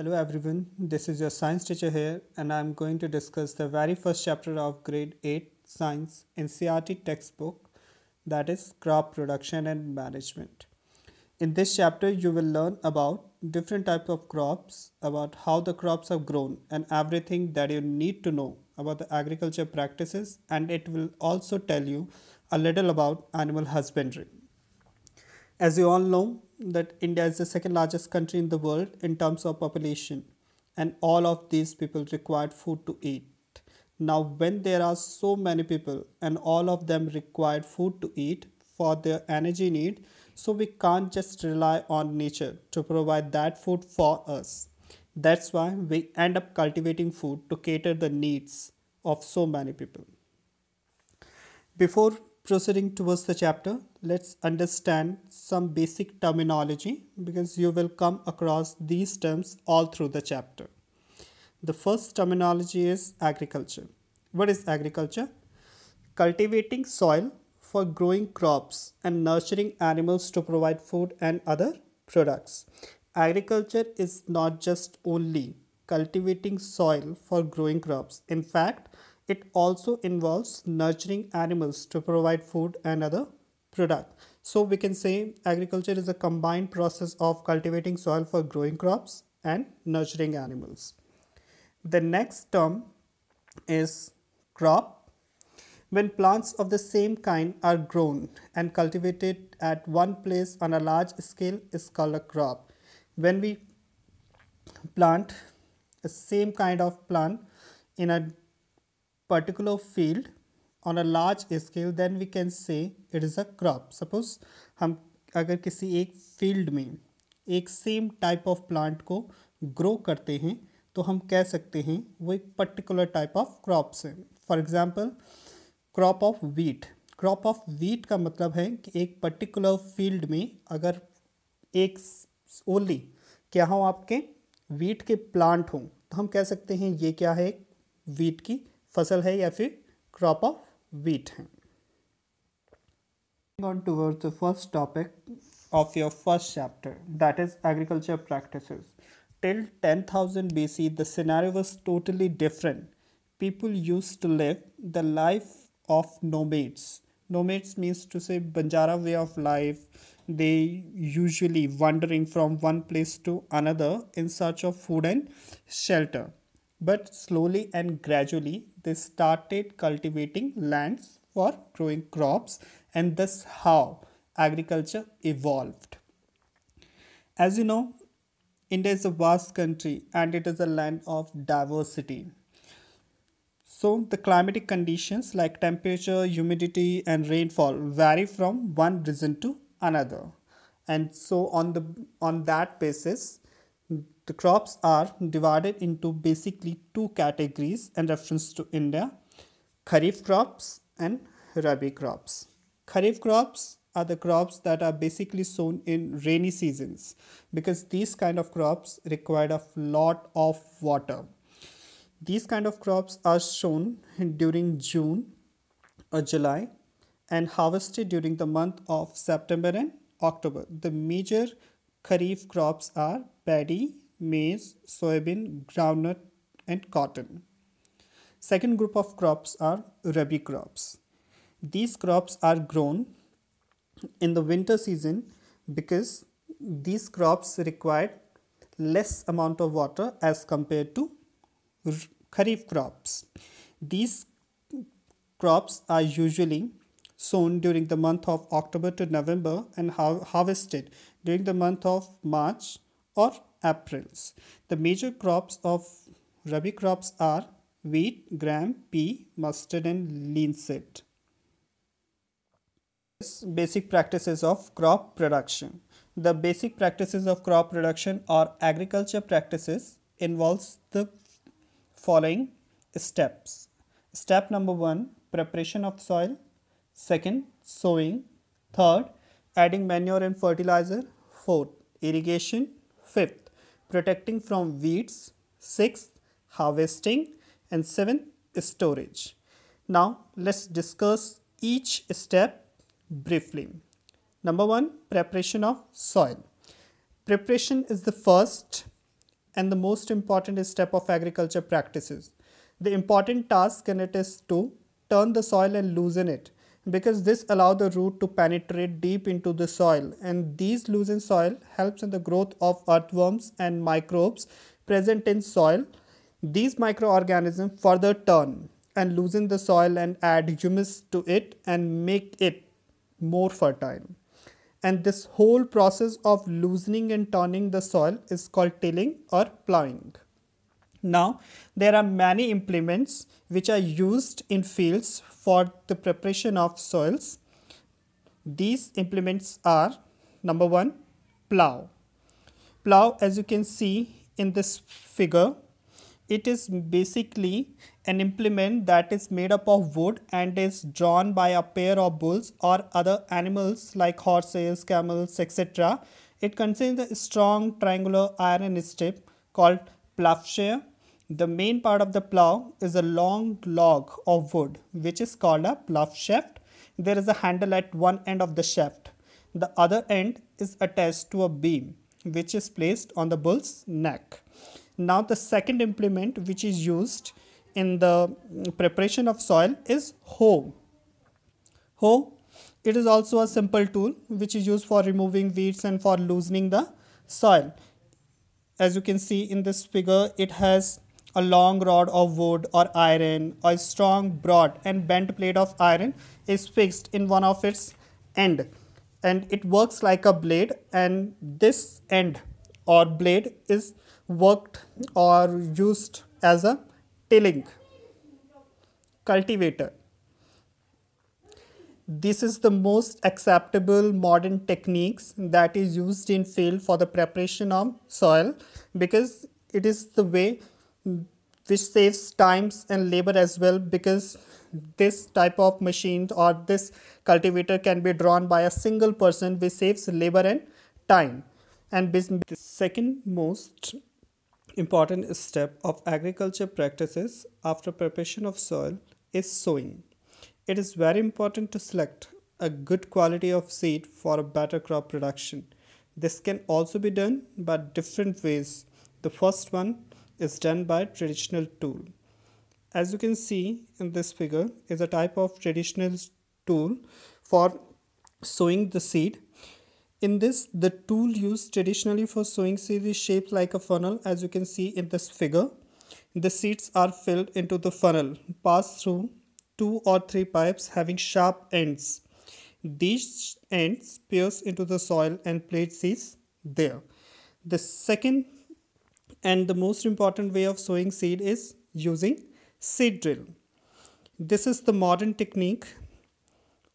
Hello everyone, this is your science teacher here and I am going to discuss the very first chapter of grade 8 science NCRT textbook that is crop production and management. In this chapter you will learn about different types of crops, about how the crops are grown and everything that you need to know about the agriculture practices and it will also tell you a little about animal husbandry. As you all know, that India is the second largest country in the world in terms of population, and all of these people required food to eat. Now, when there are so many people and all of them required food to eat for their energy need, so we can't just rely on nature to provide that food for us. That's why we end up cultivating food to cater the needs of so many people. Before proceeding towards the chapter, let's understand some basic terminology because you will come across these terms all through the chapter. The first terminology is agriculture. What is agriculture? Cultivating soil for growing crops and nurturing animals to provide food and other products. Agriculture is not just only cultivating soil for growing crops. In fact, it also involves nurturing animals to provide food and other products. So we can say agriculture is a combined process of cultivating soil for growing crops and nurturing animals. The next term is crop. When plants of the same kind are grown and cultivated at one place on a large scale is called a crop. When we plant the same kind of plant in a particular field on a large scale then we can say it is a crop suppose हम अगर किसी एक field में एक same type of plant को grow करते हैं तो हम कह सकते हैं वो एक particular type of क्रॉप्स हैं for example crop of wheat crop of wheat का मतलब है कि एक particular field में अगर एक only क्या हो आपके wheat के plant हों तो हम कह सकते हैं ये क्या है वीट की फसल है या फिर wheat on towards the first topic of your first chapter that is agriculture practices till 10000 bc the scenario was totally different people used to live the life of nomads nomads means to say banjara way of life they usually wandering from one place to another in search of food and shelter but slowly and gradually, they started cultivating lands for growing crops, and thus how agriculture evolved. As you know, India is a vast country and it is a land of diversity. So the climatic conditions like temperature, humidity and rainfall vary from one region to another. And so on the on that basis the crops are divided into basically two categories in reference to India, Kharif crops and Rabi crops. Kharif crops are the crops that are basically sown in rainy seasons because these kind of crops require a lot of water. These kind of crops are sown during June or July and harvested during the month of September and October. The major Kharif crops are paddy, maize, soybean, groundnut and cotton. Second group of crops are rabi crops. These crops are grown in the winter season because these crops require less amount of water as compared to kharif crops. These crops are usually sown during the month of October to November and harvested during the month of March or Aprils. The major crops of Rabi crops are wheat, gram, pea, mustard and linseed. Basic practices of crop production. The basic practices of crop production or agriculture practices involves the following steps. Step number 1 preparation of soil. Second sowing. Third adding manure and fertilizer. Fourth irrigation. Fifth protecting from weeds, sixth, harvesting, and seventh, storage. Now, let's discuss each step briefly. Number one, preparation of soil. Preparation is the first and the most important step of agriculture practices. The important task in it is to turn the soil and loosen it because this allow the root to penetrate deep into the soil and these loosened soil helps in the growth of earthworms and microbes present in soil. These microorganisms further turn and loosen the soil and add humus to it and make it more fertile. And this whole process of loosening and turning the soil is called tilling or plowing. Now, there are many implements which are used in fields for the preparation of soils. These implements are number one, plow. Plow, as you can see in this figure, it is basically an implement that is made up of wood and is drawn by a pair of bulls or other animals like horses, camels, etc. It contains a strong triangular iron strip called ploughshare the main part of the plow is a long log of wood, which is called a plow shaft. There is a handle at one end of the shaft. The other end is attached to a beam, which is placed on the bull's neck. Now the second implement which is used in the preparation of soil is hoe. Hoe, it is also a simple tool which is used for removing weeds and for loosening the soil. As you can see in this figure, it has a long rod of wood or iron or a strong broad and bent plate of iron is fixed in one of its end and it works like a blade and this end or blade is worked or used as a tilling cultivator this is the most acceptable modern techniques that is used in field for the preparation of soil because it is the way which saves times and labor as well because this type of machine or this cultivator can be drawn by a single person which saves labor and time and the second most important step of agriculture practices after preparation of soil is sowing it is very important to select a good quality of seed for a better crop production this can also be done by different ways the first one is done by traditional tool. As you can see in this figure is a type of traditional tool for sowing the seed. In this, the tool used traditionally for sowing seed is shaped like a funnel as you can see in this figure. The seeds are filled into the funnel, pass through two or three pipes having sharp ends. These ends pierce into the soil and place seeds there. The second and the most important way of sowing seed is using seed drill. This is the modern technique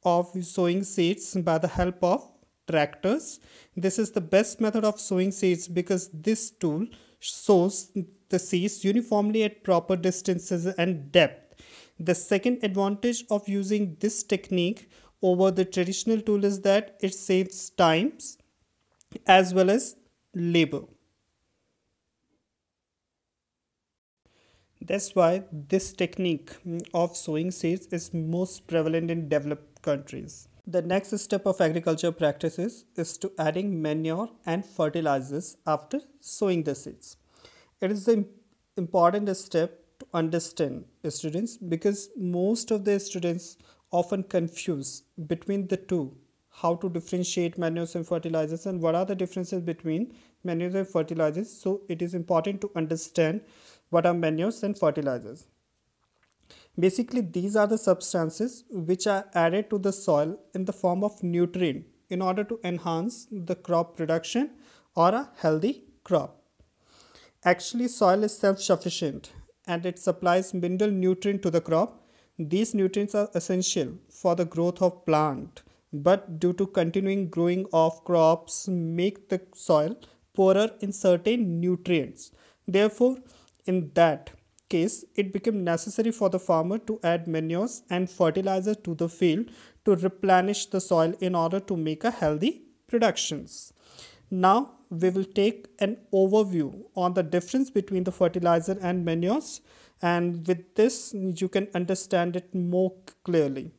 of sowing seeds by the help of tractors. This is the best method of sowing seeds because this tool sows the seeds uniformly at proper distances and depth. The second advantage of using this technique over the traditional tool is that it saves times as well as labor. That's why this technique mm, of sowing seeds is most prevalent in developed countries. The next step of agriculture practices is to adding manure and fertilizers after sowing the seeds. It is the important step to understand students because most of the students often confuse between the two how to differentiate manures and fertilizers and what are the differences between manures and fertilizers so it is important to understand what are manures and fertilizers. Basically, these are the substances which are added to the soil in the form of nutrient in order to enhance the crop production or a healthy crop. Actually, soil is self-sufficient and it supplies mineral nutrient to the crop. These nutrients are essential for the growth of plant, but due to continuing growing of crops make the soil poorer in certain nutrients. Therefore, in that case, it became necessary for the farmer to add manures and fertilizer to the field to replenish the soil in order to make a healthy productions. Now we will take an overview on the difference between the fertilizer and manures and with this you can understand it more clearly.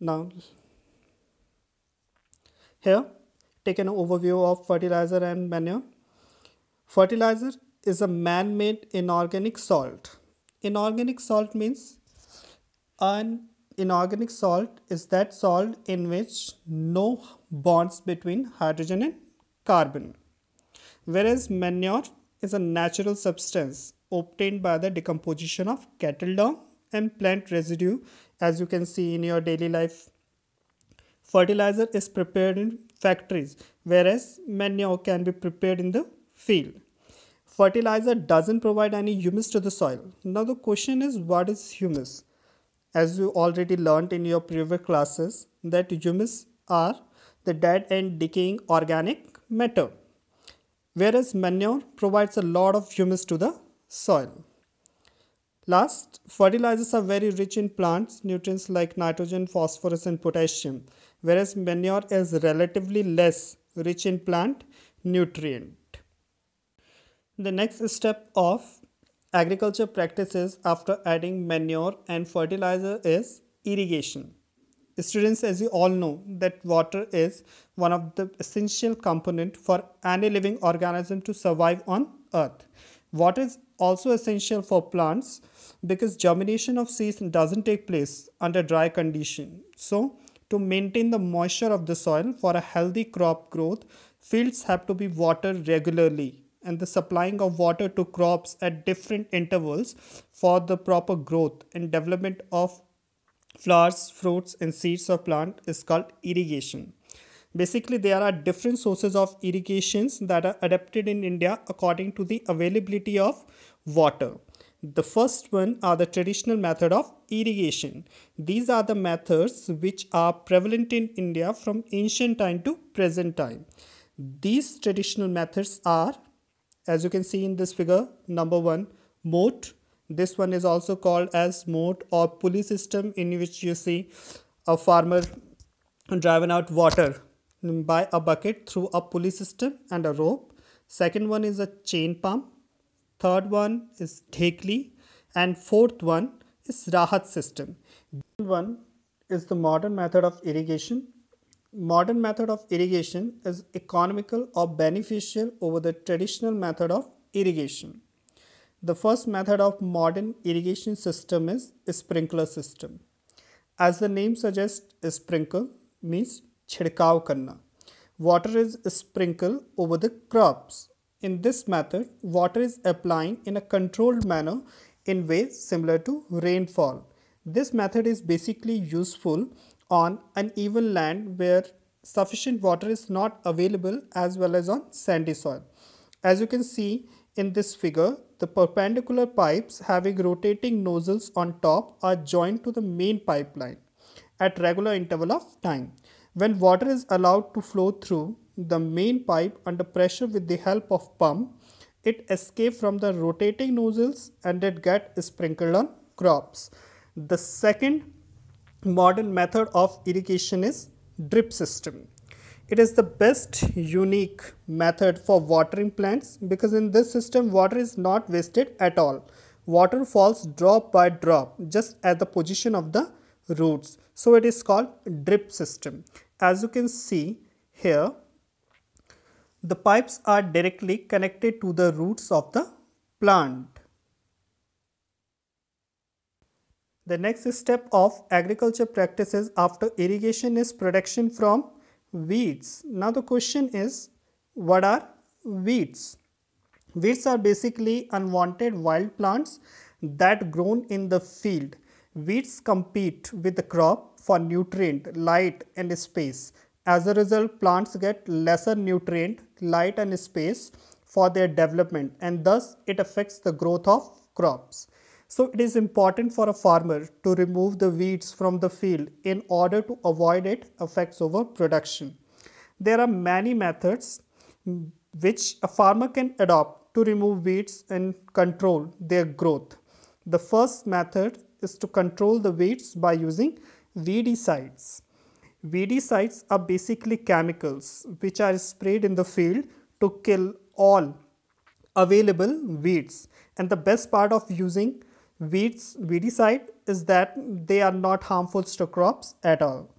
Now here take an overview of fertilizer and manure. Fertilizer is a man-made inorganic salt. Inorganic salt means an inorganic salt is that salt in which no bonds between hydrogen and carbon. Whereas manure is a natural substance obtained by the decomposition of cattle dung and plant residue as you can see in your daily life. Fertilizer is prepared in factories whereas manure can be prepared in the field fertilizer doesn't provide any humus to the soil. Now the question is what is humus? As you already learnt in your previous classes that humus are the dead and decaying organic matter whereas manure provides a lot of humus to the soil. Last, fertilizers are very rich in plants nutrients like nitrogen, phosphorus and potassium whereas manure is relatively less rich in plant nutrient. The next step of agriculture practices after adding manure and fertilizer is irrigation. Students, as you all know, that water is one of the essential component for any living organism to survive on earth. Water is also essential for plants because germination of seeds doesn't take place under dry condition. So, to maintain the moisture of the soil for a healthy crop growth, fields have to be watered regularly and the supplying of water to crops at different intervals for the proper growth and development of flowers, fruits and seeds of plant is called irrigation. Basically, there are different sources of irrigations that are adapted in India according to the availability of water. The first one are the traditional method of irrigation. These are the methods which are prevalent in India from ancient time to present time. These traditional methods are as you can see in this figure, number one, moat. This one is also called as moat or pulley system in which you see a farmer driving out water by a bucket through a pulley system and a rope. Second one is a chain pump. Third one is dhekli. And fourth one is rahat system. One is the modern method of irrigation modern method of irrigation is economical or beneficial over the traditional method of irrigation. The first method of modern irrigation system is sprinkler system. As the name suggests, sprinkle means chidkav karna. Water is sprinkled over the crops. In this method, water is applying in a controlled manner in ways similar to rainfall. This method is basically useful on uneven land where sufficient water is not available as well as on sandy soil. As you can see in this figure, the perpendicular pipes having rotating nozzles on top are joined to the main pipeline at regular interval of time. When water is allowed to flow through the main pipe under pressure with the help of pump, it escapes from the rotating nozzles and it get sprinkled on crops. The second modern method of irrigation is drip system. It is the best unique method for watering plants because in this system water is not wasted at all. Water falls drop by drop just at the position of the roots. So it is called drip system. As you can see here, the pipes are directly connected to the roots of the plant. The next step of agriculture practices after irrigation is protection from weeds. Now the question is what are weeds? Weeds are basically unwanted wild plants that grown in the field. Weeds compete with the crop for nutrient, light and space. As a result, plants get lesser nutrient, light and space for their development and thus it affects the growth of crops. So it is important for a farmer to remove the weeds from the field in order to avoid it affects over production. There are many methods which a farmer can adopt to remove weeds and control their growth. The first method is to control the weeds by using weedicides. Weedicides are basically chemicals which are sprayed in the field to kill all available weeds. And the best part of using Weeds, weedicide is that they are not harmful to crops at all.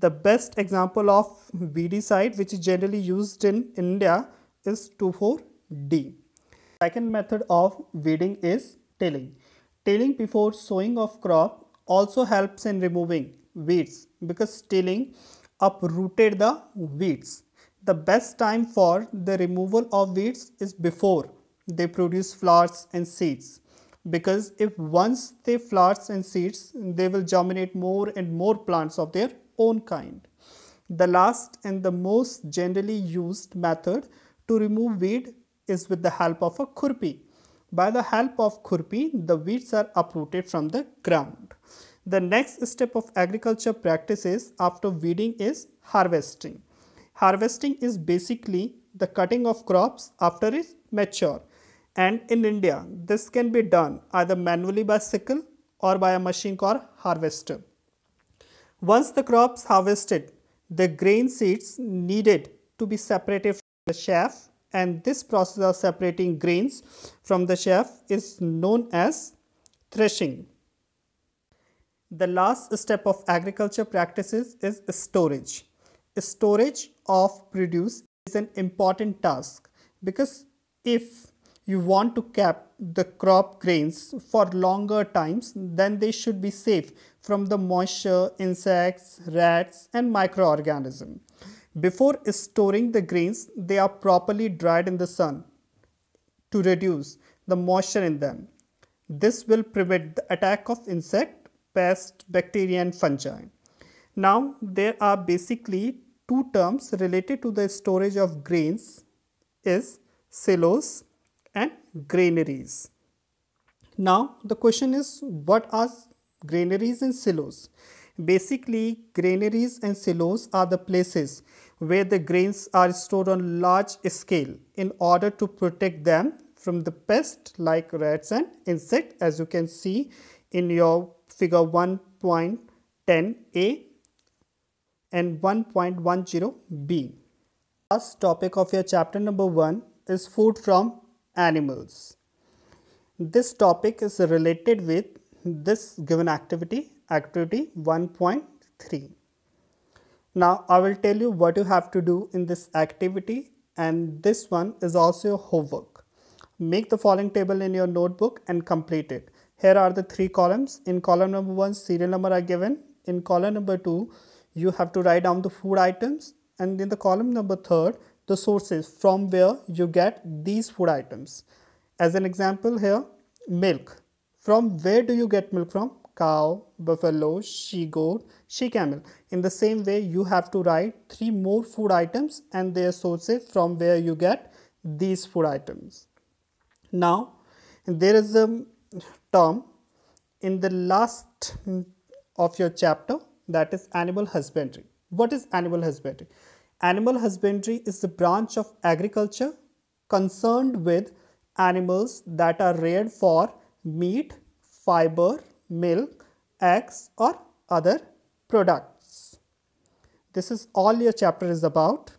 The best example of weedicide which is generally used in India is 2,4-D. Second method of weeding is tilling. Tilling before sowing of crop also helps in removing weeds because tilling uprooted the weeds. The best time for the removal of weeds is before they produce flowers and seeds because if once they flowers and seeds, they will germinate more and more plants of their own kind. The last and the most generally used method to remove weed is with the help of a khurpi. By the help of khurpi, the weeds are uprooted from the ground. The next step of agriculture practices after weeding is harvesting. Harvesting is basically the cutting of crops after it's mature. And in India, this can be done either manually by sickle or by a machine called harvester. Once the crops harvested, the grain seeds needed to be separated from the chaff and this process of separating grains from the chaff is known as threshing. The last step of agriculture practices is storage. Storage of produce is an important task because if you want to cap the crop grains for longer times, then they should be safe from the moisture, insects, rats and microorganisms. Before storing the grains, they are properly dried in the sun to reduce the moisture in them. This will prevent the attack of insect, pest, bacteria and fungi. Now, there are basically two terms related to the storage of grains is silos and granaries. Now the question is what are granaries and silos? Basically granaries and silos are the places where the grains are stored on large scale in order to protect them from the pests like rats and insects as you can see in your figure 1.10a and 1.10b. Last topic of your chapter number 1 is food from animals. This topic is related with this given activity, activity 1.3. Now I will tell you what you have to do in this activity and this one is also homework. Make the following table in your notebook and complete it. Here are the three columns. In column number 1, serial number are given. In column number 2, you have to write down the food items and in the column number 3, the sources from where you get these food items. As an example here, milk. From where do you get milk from? Cow, buffalo, she goat, she camel. In the same way, you have to write three more food items and their sources from where you get these food items. Now, there is a term in the last of your chapter that is animal husbandry. What is animal husbandry? Animal husbandry is the branch of agriculture concerned with animals that are reared for meat, fiber, milk, eggs or other products. This is all your chapter is about.